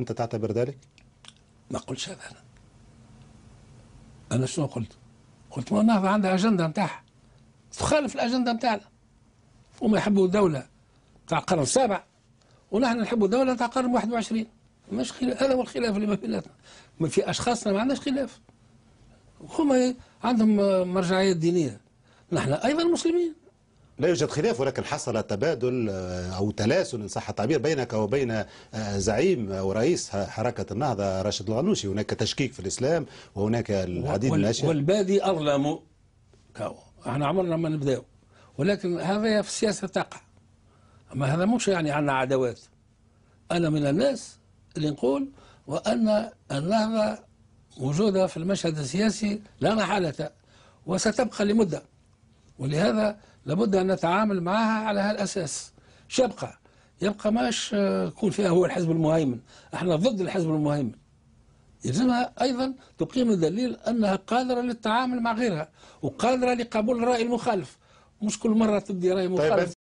أنت تعتبر ذلك؟ ما قلتش هذا أنا أنا شنو قلت؟ قلت ما النهضة عندها أجندة نتاعها تخالف الأجندة نتاعنا هما يحبوا دولة تاع القرن السابع ونحن نحبوا دولة تاع القرن 21 مش خلاف هذا هو الخلاف اللي ما بيناتنا ما في أشخاصنا ما عندناش خلاف هما عندهم مرجعيات دينية نحن أيضا مسلمين لا يوجد خلاف ولكن حصل تبادل آه، أو تلاسل إن صح التعبير بينك وبين آه، زعيم ورئيس حركة النهضة راشد الغنوشي هناك تشكيك في الإسلام وهناك العديد من الأشياء والبادي أظلم احنا عمرنا ما نبداو ولكن هذا في السياسة تقع أما هذا مش يعني عندنا عداوات أنا من الناس اللي نقول وأن النهضة موجودة في المشهد السياسي لا محالة وستبقى لمدة ولهذا لابد أن نتعامل معها على هالأساس شو يبقى يبقى ماش آه، يكون فيها هو الحزب المهيمن احنا ضد الحزب المهيمن يلزمها أيضا تقيم دليل أنها قادرة للتعامل مع غيرها وقادرة لقبول الرأي المخالف مش كل مرة تبدي رأي طيب، مخالف طيب